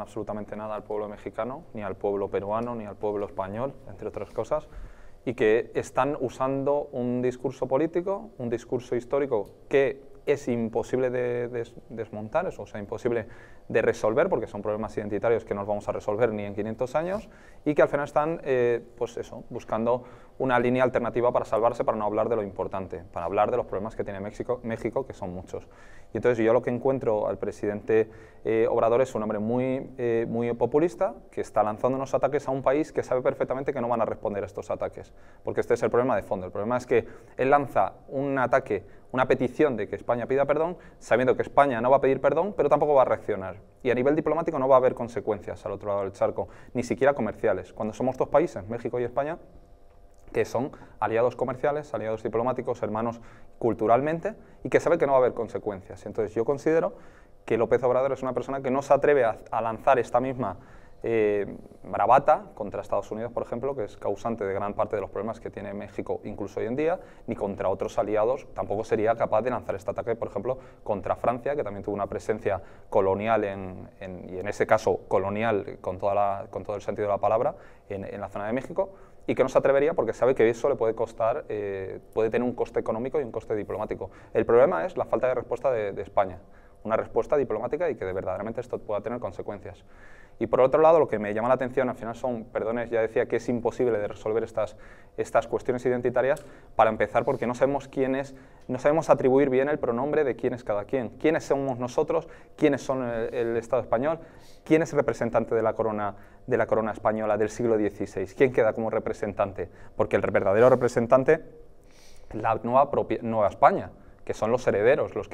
absolutamente nada al pueblo mexicano, ni al pueblo peruano, ni al pueblo español, entre otras cosas, y que están usando un discurso político, un discurso histórico que es imposible de desmontar, es, o sea, imposible de resolver, porque son problemas identitarios que no los vamos a resolver ni en 500 años, y que al final están, eh, pues eso, buscando una línea alternativa para salvarse, para no hablar de lo importante, para hablar de los problemas que tiene México, México que son muchos. Y entonces yo lo que encuentro al presidente eh, Obrador es un hombre muy, eh, muy populista, que está lanzando unos ataques a un país que sabe perfectamente que no van a responder a estos ataques, porque este es el problema de fondo. El problema es que él lanza un ataque una petición de que España pida perdón, sabiendo que España no va a pedir perdón, pero tampoco va a reaccionar. Y a nivel diplomático no va a haber consecuencias al otro lado del charco, ni siquiera comerciales. Cuando somos dos países, México y España, que son aliados comerciales, aliados diplomáticos, hermanos culturalmente, y que sabe que no va a haber consecuencias. Entonces yo considero que López Obrador es una persona que no se atreve a, a lanzar esta misma eh, bravata contra Estados Unidos, por ejemplo, que es causante de gran parte de los problemas que tiene México incluso hoy en día, ni contra otros aliados tampoco sería capaz de lanzar este ataque, por ejemplo, contra Francia, que también tuvo una presencia colonial y en ese caso colonial con, todo el sentido de la palabra en, la zona de México y que no se atrevería porque sabe que eso le puede costar, eh, puede tener un coste económico y un coste diplomático. El problema es la falta de respuesta de España una respuesta diplomática y que de verdaderamente esto pueda tener consecuencias. Y por otro lado, lo que me llama la atención, al final son, perdones, ya decía que es imposible de resolver estas, estas cuestiones identitarias, para empezar porque no sabemos quién no sabemos atribuir bien el pronombre de quién es cada quien, quiénes somos nosotros, quiénes son el, Estado español, quién es el representante de la corona de la corona española del siglo XVI, quién queda como representante, porque el verdadero representante la nueva, propia, nueva España, que son los herederos, los que